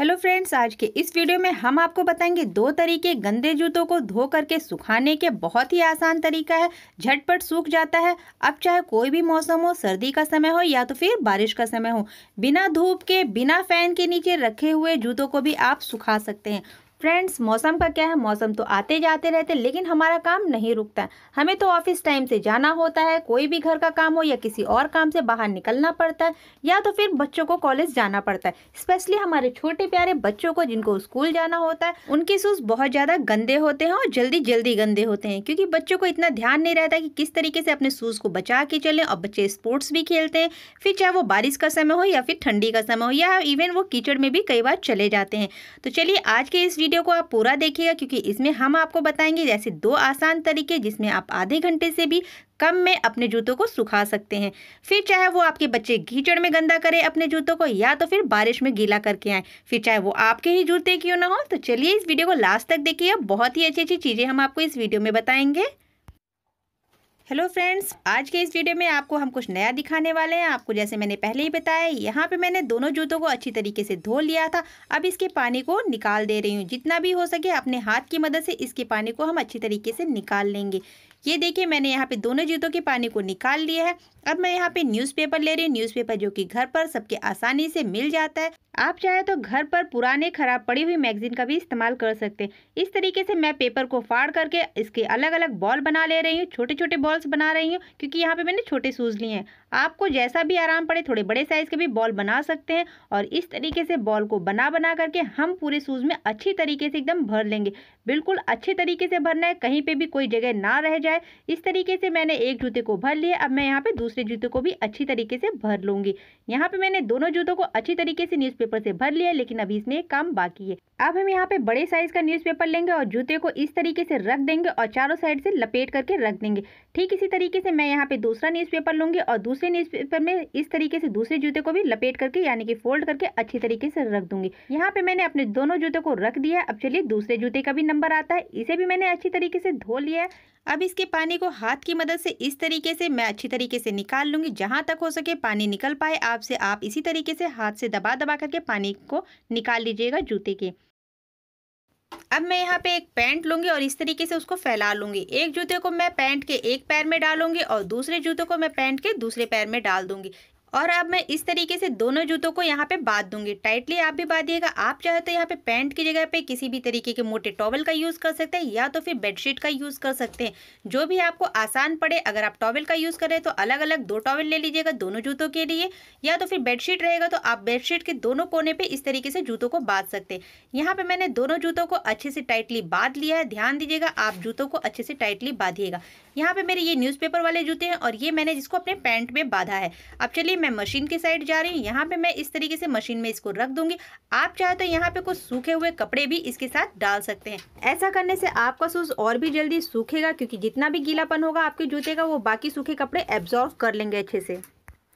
hello friends आज के इस वीडियो में हम आपको बताएंगे दो तरीके गंदे जूतों को धो करके सुखाने के बहुत ही आसान तरीका है झटपट सूख जाता है अब चाहे कोई भी मौसम हो सर्दी का समय हो या तो फिर बारिश का समय हो बिना धूप के बिना फैन के नीचे रखे हुए जूतों को भी आप सुखा सकते हैं फ्रेंड्स मौसम का क्या है मौसम तो आते जाते रहते लेकिन हमारा काम नहीं रुकता हमें तो ऑफिस टाइम से जाना होता है कोई भी घर का काम हो या किसी और काम से बाहर निकलना पड़ता है या तो फिर बच्चों को कॉलेज जाना पड़ता है स्पेशली हमारे छोटे प्यारे बच्चों को जिनको स्कूल जाना होता है उनके शूज़ बहुत ज़्यादा गंदे होते हैं और जल्दी जल्दी गंदे होते हैं क्योंकि बच्चों को इतना ध्यान नहीं रहता कि किस तरीके से अपने शूज़ को बचा के चलें और बच्चे स्पोर्ट्स भी खेलते हैं फिर चाहे वो बारिश का समय हो या फिर ठंडी का समय हो या इवन वो कीचड़ में भी कई बार चले जाते हैं तो चलिए आज के इस वीडियो को आप पूरा देखिएगा क्योंकि इसमें हम आपको बताएंगे जैसे दो आसान तरीके जिसमें आप आधे घंटे से भी कम में अपने जूतों को सुखा सकते हैं फिर चाहे वो आपके बच्चे कीचड़ में गंदा करें अपने जूतों को या तो फिर बारिश में गीला करके आए फिर चाहे वो आपके ही जूते क्यों ना हो तो चलिए इस वीडियो को लास्ट तक देखिए बहुत ही अच्छी अच्छी चीज़ें हम आपको इस वीडियो में बताएंगे हेलो फ्रेंड्स आज के इस वीडियो में आपको हम कुछ नया दिखाने वाले हैं आपको जैसे मैंने पहले ही बताया यहाँ पे मैंने दोनों जूतों को अच्छी तरीके से धो लिया था अब इसके पानी को निकाल दे रही हूँ जितना भी हो सके अपने हाथ की मदद से इसके पानी को हम अच्छी तरीके से निकाल लेंगे ये देखिए मैंने यहाँ पे दोनों जूतों के पानी को निकाल लिया है अब मैं यहाँ पे न्यूज़पेपर ले रही हूँ न्यूज़पेपर जो कि घर पर सबके आसानी से मिल जाता है आप चाहे तो घर पर पुराने खराब पड़ी हुई मैगजीन का भी इस्तेमाल कर सकते हैं इस तरीके से मैं पेपर को फाड़ करके इसके अलग अलग बॉल बना ले रही हूँ छोटे छोटे बॉल्स बना रही हूँ क्योंकि यहाँ पे मैंने छोटे सूज लिए हैं आपको जैसा भी आराम पड़े थोड़े बड़े साइज़ के भी बॉल बना सकते हैं और इस तरीके से बॉल को बना बना करके हम पूरे सूज में अच्छी तरीके से एकदम भर लेंगे बिल्कुल अच्छे तरीके से भरना है कहीं पे भी कोई जगह ना रह जाए इस तरीके से मैंने एक जूते को भर लिया अब मैं यहाँ पे दूसरे जूते को भी अच्छी तरीके से भर लूंगी यहाँ पे मैंने दोनों जूतों को अच्छी तरीके से न्यूज़पेपर से भर लिया लेकिन अभी इसमें एक काम बाकी है अब हम यहाँ पे बड़े साइज का न्यूज़पेपर लेंगे और जूते को इस तरीके से रख देंगे और चारों साइड से लपेट करके रख देंगे ठीक इसी तरीके से मैं यहाँ पे दूसरा न्यूज़पेपर लूंगी और दूसरे न्यूज़पेपर में इस तरीके से दूसरे जूते को भी लपेट करके यानी कि फोल्ड करके अच्छी तरीके से रख दूंगी यहाँ पे मैंने अपने दोनों जूते को रख दिया अब चलिए दूसरे जूते का भी नंबर नंबर आता है इसे भी मैंने अच्छी तरीके से धो लिया है अब इसके पानी को हाथ की मदद से इस तरीके से मैं अच्छी तरीके से निकाल लूँगी जहाँ तक हो सके पानी निकल पाए आपसे आप इसी तरीके से हाथ से दबा दबा करके पानी को निकाल लीजिएगा जूते के अब मैं यहाँ पे एक पैंट लूँगी और इस तरीके से उसको फैला लूँगी एक जूते को मैं पैंट के एक पैर में डालूंगी और दूसरे जूते को मैं पैंट के दूसरे पैर में डाल दूँगी और अब मैं इस तरीके से दोनों जूतों को यहाँ पे बांध दूंगी टाइटली आप भी बांधिएगा आप चाहे तो यहाँ पे पैंट की जगह पे किसी भी तरीके के मोटे टॉवल का यूज़ कर सकते हैं या तो फिर बेडशीट का यूज़ कर सकते हैं जो भी आपको आसान पड़े अगर आप टॉवल का यूज़ करें तो अलग अलग दो टॉवल ले लीजिएगा दोनों जूतों के लिए या तो फिर बेडशीट रहेगा तो आप बेडशीट के दोनों कोने पर इस तरीके से जूतों को बांध सकते हैं यहाँ पर मैंने दोनों जूतों को अच्छे से टाइटली बांध लिया है ध्यान दीजिएगा आप जूतों को अच्छे से टाइटली बांधिएगा यहाँ पर मेरे ये न्यूज़पेपर वाले जूते हैं और ये मैंने जिसको अपने पैंट में बांधा है अब चलिए मैं मशीन के साइड जा रही हूँ यहाँ पे मैं इस तरीके से मशीन में इसको रख दूंगी आप चाहे तो यहाँ पे कुछ सूखे हुए कपड़े भी इसके साथ डाल सकते हैं ऐसा करने से आपका सूज और भी जल्दी सूखेगा क्योंकि जितना भी गीलापन होगा आपके जूते का वो बाकी सूखे कपड़े एब्जॉर्व कर लेंगे अच्छे से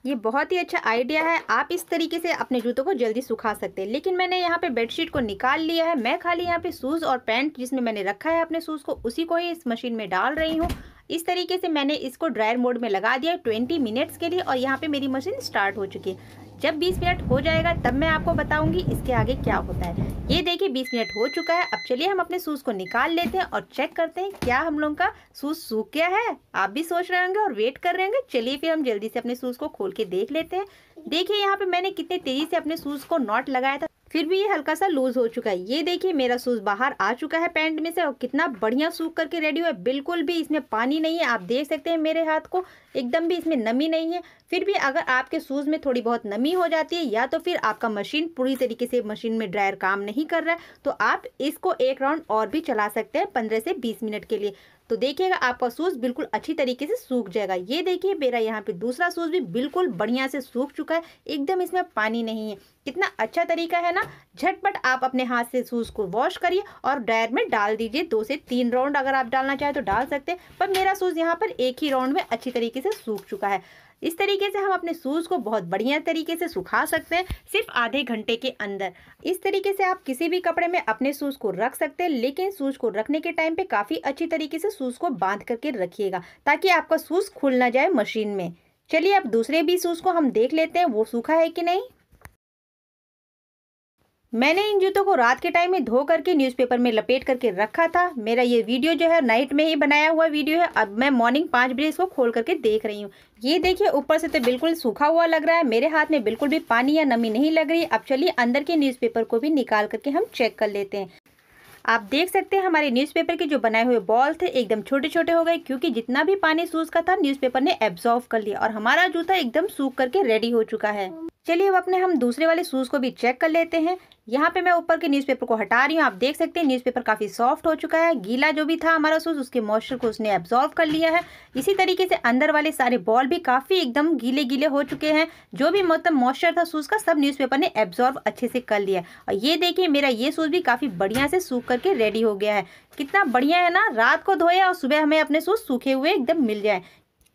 ये बहुत ही अच्छा आइडिया है आप इस तरीके से अपने जूतों को जल्दी सुखा सकते हैं लेकिन मैंने यहाँ पे बेडशीट को निकाल लिया है मैं खाली यहाँ पे शूज़ और पैंट जिसमें मैंने रखा है अपने शूज़ को उसी को ही इस मशीन में डाल रही हूँ इस तरीके से मैंने इसको ड्रायर मोड में लगा दिया ट्वेंटी मिनट्स के लिए और यहाँ पे मेरी मशीन स्टार्ट हो चुकी है जब 20 मिनट हो जाएगा तब मैं आपको बताऊंगी इसके आगे क्या होता है ये देखिए 20 मिनट हो चुका है अब चलिए हम अपने सूज को निकाल लेते हैं और चेक करते हैं क्या हम लोगों का सूज सूख गया है आप भी सोच रहे होंगे और वेट कर रहे होंगे चलिए फिर हम जल्दी से अपने सूज को खोल के देख लेते हैं देखिए यहाँ पे मैंने कितने तेजी से अपने सूज को नॉट लगाया था फिर भी ये हल्का सा लूज़ हो चुका है ये देखिए मेरा सूज बाहर आ चुका है पैंट में से और कितना बढ़िया सूख करके रेडी हुआ है बिल्कुल भी इसमें पानी नहीं है आप देख सकते हैं मेरे हाथ को एकदम भी इसमें नमी नहीं है फिर भी अगर आपके सूज में थोड़ी बहुत नमी हो जाती है या तो फिर आपका मशीन पूरी तरीके से मशीन में ड्रायर काम नहीं कर रहा है तो आप इसको एक राउंड और भी चला सकते हैं पंद्रह से बीस मिनट के लिए तो देखिएगा आपका सूज बिल्कुल अच्छी तरीके से सूख जाएगा ये देखिए मेरा यहाँ पे दूसरा सूज भी बिल्कुल बढ़िया से सूख चुका है एकदम इसमें पानी नहीं है कितना अच्छा तरीका है ना झटपट आप अपने हाथ से शूज़ को वॉश करिए और ड्रायर में डाल दीजिए दो से तीन राउंड अगर आप डालना चाहें तो डाल सकते हैं पर मेरा शूज़ यहाँ पर एक ही राउंड में अच्छी तरीके से सूख चुका है इस तरीके से हम अपने शूज़ को बहुत बढ़िया तरीके से सुखा सकते हैं सिर्फ आधे घंटे के अंदर इस तरीके से आप किसी भी कपड़े में अपने शूज़ को रख सकते हैं लेकिन शूज़ को रखने के टाइम पे काफ़ी अच्छी तरीके से शूज़ को बांध करके रखिएगा ताकि आपका शूज़ खुल ना जाए मशीन में चलिए अब दूसरे भी शूज़ को हम देख लेते हैं वो सूखा है कि नहीं मैंने इन जूतों को रात के टाइम में धो करके न्यूज़पेपर में लपेट करके रखा था मेरा ये वीडियो जो है नाइट में ही बनाया हुआ वीडियो है अब मैं मॉर्निंग पाँच बजे इसको खोल करके देख रही हूँ ये देखिए ऊपर से तो बिल्कुल सूखा हुआ लग रहा है मेरे हाथ में बिल्कुल भी पानी या नमी नहीं लग रही अब चलिए अंदर के न्यूज़पेपर को भी निकाल करके हम चेक कर लेते हैं आप देख सकते हैं हमारे न्यूज़पेपर के जो बनाए हुए बॉल थे एकदम छोटे छोटे हो गए क्योंकि जितना भी पानी सूज का था न्यूज़पेपर ने एब्जॉर्व कर लिया और हमारा जूता एकदम सूख करके रेडी हो चुका है चलिए अब अपने हम दूसरे वाले शूज़ को भी चेक कर लेते हैं यहाँ पे मैं ऊपर के न्यूज़पेपर को हटा रही हूँ आप देख सकते हैं न्यूज़पेपर काफ़ी सॉफ्ट हो चुका है गीला जो भी था हमारा सूज उसके मॉइस्चर को उसने एब्जॉर्व कर लिया है इसी तरीके से अंदर वाले सारे बॉल भी काफ़ी एकदम गीले गीले हो चुके हैं जो भी मतलब मॉइस्चर था सूज का सब न्यूज़पेपर ने एब्जॉर्व अच्छे से कर लिया और ये देखिए मेरा ये सूज भी काफ़ी बढ़िया से सूख करके रेडी हो गया है कितना बढ़िया है ना रात को धोया और सुबह हमें अपने सूज सूखे हुए एकदम मिल जाए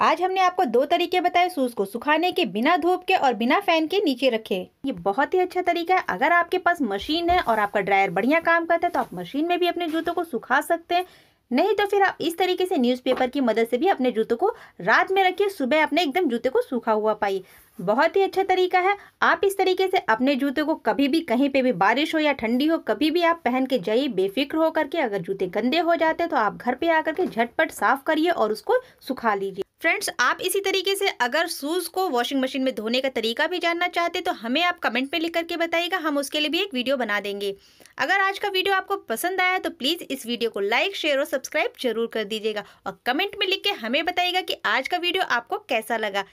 आज हमने आपको दो तरीके बताए सूज को सुखाने के बिना धूप के और बिना फैन के नीचे रखे ये बहुत ही अच्छा तरीका है अगर आपके पास मशीन है और आपका ड्रायर बढ़िया काम करता है तो आप मशीन में भी अपने जूतों को सुखा सकते हैं नहीं तो फिर आप इस तरीके से न्यूज़पेपर की मदद से भी अपने जूतों को रात में रखिए सुबह अपने एकदम जूते को सूखा हुआ पाइए बहुत ही अच्छा तरीका है आप इस तरीके से अपने जूते को कभी भी कहीं पे भी बारिश हो या ठंडी हो कभी भी आप पहन के जाइए बेफिक्र होकर के अगर जूते गंदे हो जाते हैं तो आप घर पे आकर के झटपट साफ करिए और उसको सुखा लीजिए फ्रेंड्स आप इसी तरीके से अगर शूज़ को वॉशिंग मशीन में धोने का तरीका भी जानना चाहते तो हमें आप कमेंट में लिख करके बताइएगा हम उसके लिए भी एक वीडियो बना देंगे अगर आज का वीडियो आपको पसंद आया तो प्लीज़ इस वीडियो को लाइक शेयर और सब्सक्राइब जरूर कर दीजिएगा और कमेंट में लिख के हमें बताइएगा कि आज का वीडियो आपको कैसा लगा